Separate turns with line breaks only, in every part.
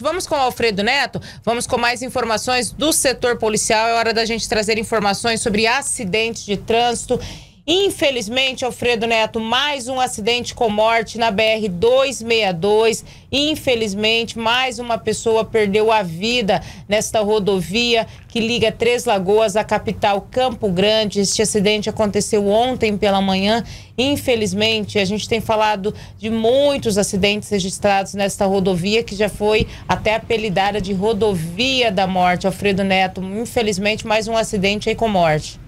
Vamos com o Alfredo Neto, vamos com mais informações do setor policial. É hora da gente trazer informações sobre acidente de trânsito Infelizmente, Alfredo Neto, mais um acidente com morte na BR 262. Infelizmente, mais uma pessoa perdeu a vida nesta rodovia que liga Três Lagoas à capital Campo Grande. Este acidente aconteceu ontem pela manhã. Infelizmente, a gente tem falado de muitos acidentes registrados nesta rodovia que já foi até apelidada de rodovia da morte. Alfredo Neto, infelizmente, mais um acidente aí com morte.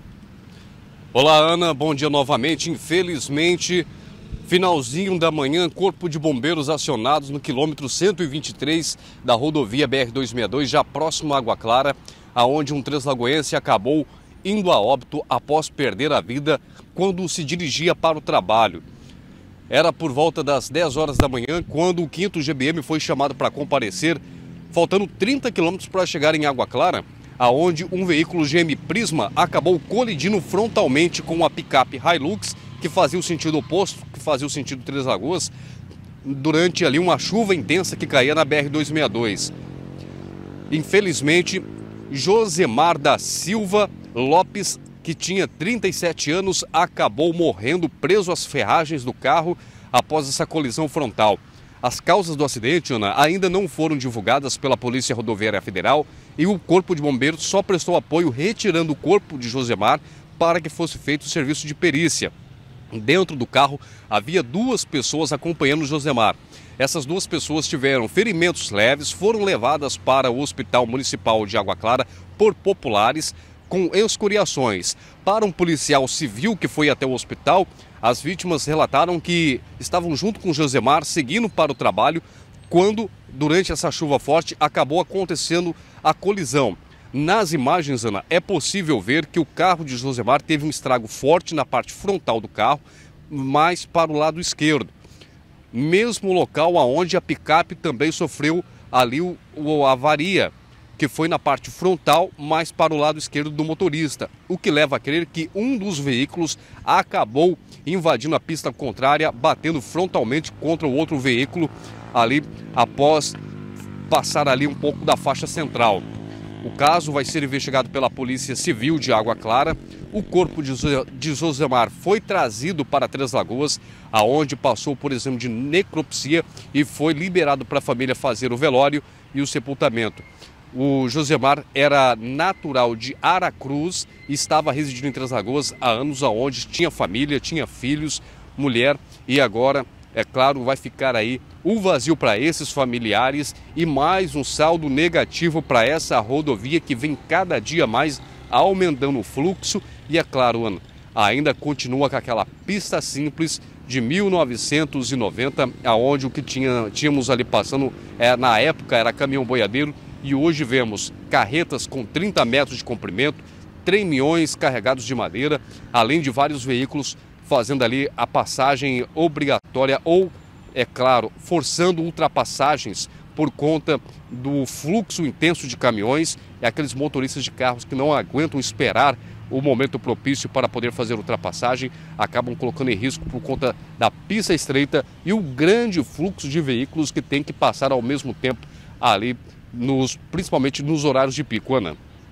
Olá, Ana. Bom dia novamente. Infelizmente, finalzinho da manhã, Corpo de Bombeiros acionados no quilômetro 123 da rodovia BR-262, já próximo à Água Clara, aonde um translagoense acabou indo a óbito após perder a vida quando se dirigia para o trabalho. Era por volta das 10 horas da manhã quando o 5 GBM foi chamado para comparecer, faltando 30 quilômetros para chegar em Água Clara aonde um veículo GM Prisma acabou colidindo frontalmente com uma picape Hilux que fazia o sentido oposto, que fazia o sentido Três Lagoas, durante ali uma chuva intensa que caía na BR-262. Infelizmente, Josemar da Silva Lopes, que tinha 37 anos, acabou morrendo preso às ferragens do carro após essa colisão frontal. As causas do acidente, Ana, ainda não foram divulgadas pela Polícia Rodoviária Federal e o Corpo de Bombeiros só prestou apoio retirando o corpo de Josemar para que fosse feito o serviço de perícia. Dentro do carro havia duas pessoas acompanhando Josemar. Essas duas pessoas tiveram ferimentos leves, foram levadas para o Hospital Municipal de Água Clara por populares com escoriações. Para um policial civil que foi até o hospital, as vítimas relataram que estavam junto com Josemar, seguindo para o trabalho, quando, durante essa chuva forte, acabou acontecendo a colisão. Nas imagens, Ana, é possível ver que o carro de Josemar teve um estrago forte na parte frontal do carro, mais para o lado esquerdo. Mesmo local aonde a picape também sofreu ali o, o avaria que foi na parte frontal, mas para o lado esquerdo do motorista, o que leva a crer que um dos veículos acabou invadindo a pista contrária, batendo frontalmente contra o outro veículo ali após passar ali um pouco da faixa central. O caso vai ser investigado pela Polícia Civil de Água Clara. O corpo de Zosemar foi trazido para Três Lagoas, aonde passou por exame de necropsia e foi liberado para a família fazer o velório e o sepultamento. O Josemar era natural de Aracruz estava residindo em Três Lagoas há anos, aonde tinha família, tinha filhos, mulher e agora, é claro, vai ficar aí um vazio para esses familiares e mais um saldo negativo para essa rodovia que vem cada dia mais aumentando o fluxo e é claro, Ana, ainda continua com aquela pista simples de 1990, aonde o que tinha, tínhamos ali passando é, na época era caminhão boiadeiro e hoje vemos carretas com 30 metros de comprimento, tremiões carregados de madeira, além de vários veículos fazendo ali a passagem obrigatória ou, é claro, forçando ultrapassagens por conta do fluxo intenso de caminhões e aqueles motoristas de carros que não aguentam esperar o momento propício para poder fazer ultrapassagem, acabam colocando em risco por conta da pista estreita e o grande fluxo de veículos que tem que passar ao mesmo tempo ali nos, principalmente nos horários de pico, Ana.